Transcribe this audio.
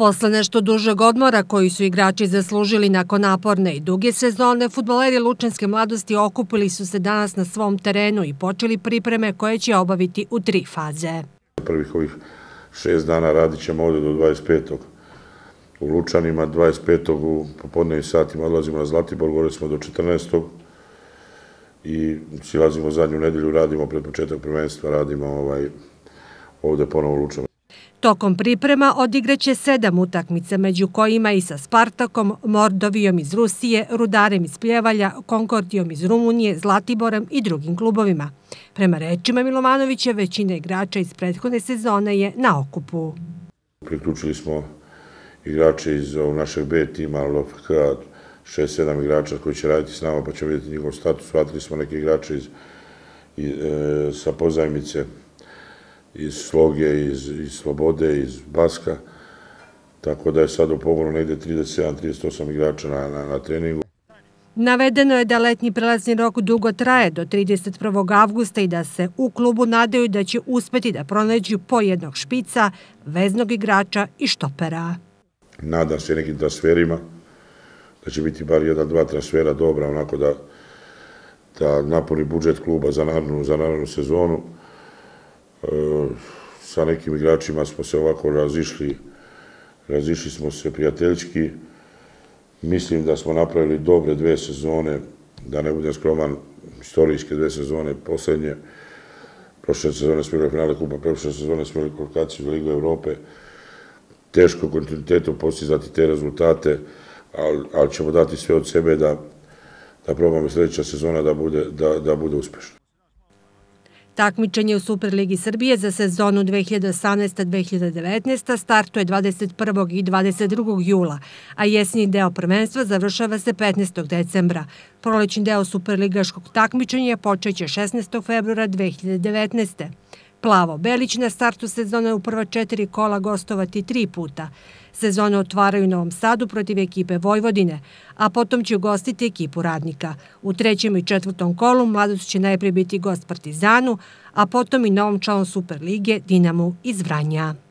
Posle nešto dužeg odmora koji su igrači zaslužili nakon naporne i duge sezone, futboleri Lučanske mladosti okupili su se danas na svom terenu i počeli pripreme koje će obaviti u tri faze. Prvih ovih šest dana radit ćemo ovdje do 25. u Lučanima, 25. u popodnevim satima odlazimo na Zlatibor, gore smo do 14. i silazimo zadnju nedelju, radimo pred početak prvenstva, radimo ovaj, ovde ponovo u Lučanima. Tokom priprema odigraće sedam utakmice, među kojima i sa Spartakom, Mordovijom iz Rusije, Rudarem iz Pljevalja, Konkordijom iz Rumunije, Zlatiborem i drugim klubovima. Prema rečima Milomanovića, većina igrača iz prethodne sezone je na okupu. Priključili smo igrače iz našeg B tima, LFK, 6-7 igrača koji će raditi s nama, pa ćemo vidjeti njihov status. Svatili smo neke igrače e, sa pozajmice iz sloge, iz, iz slobode, iz baska. Tako da je sad upomorno negde 37-38 igrača na, na, treningu. Navedeno je da letnji prelazni rok dugo traje do 31. avgusta i da se u klubu nadaju da će uspeti da pronađu po jednog špica, veznog igrača i štopera. Nadam se nekim transferima, da će biti bar jedan, dva transfera dobra, onako da, da napuni budžet kluba za narodnu, za narodnu sezonu. Ehm, sa nekim igračima smo se ovako razišli, razišli smo se prijateljski. Mislim da smo napravili dobre dve sezone, da ne budem skroman, istorijske dve sezone, posljednje. Prošle sezone smo igrali finale kupa, prošle sezone smo igrali kvalifikaciju za Ligu Evrope. Teško kontinuitetom postizati te rezultate, ali, ali ćemo dati sve od sebe da, da probamo sljedeća sezona da bude, da, da bude uspešna. Takmičenje u Superligi Srbije za sezonu 2018-2019 startuje 21. i 22. jula, a jesnji deo prvenstva završava se 15. decembra. Prolećni deo Superligaškog takmičenja počeće 16. februara 2019. Plavo Belić na startu sezona u prva četiri kola gostovati tri puta. Sezone otvaraju u Novom Sadu protiv ekipe Vojvodine, a potom će ugostiti ekipu radnika. U trećem i četvrtom kolu mladost će najprije biti gost Partizanu, a potom i novom članom Superlige Dinamo iz Vranja.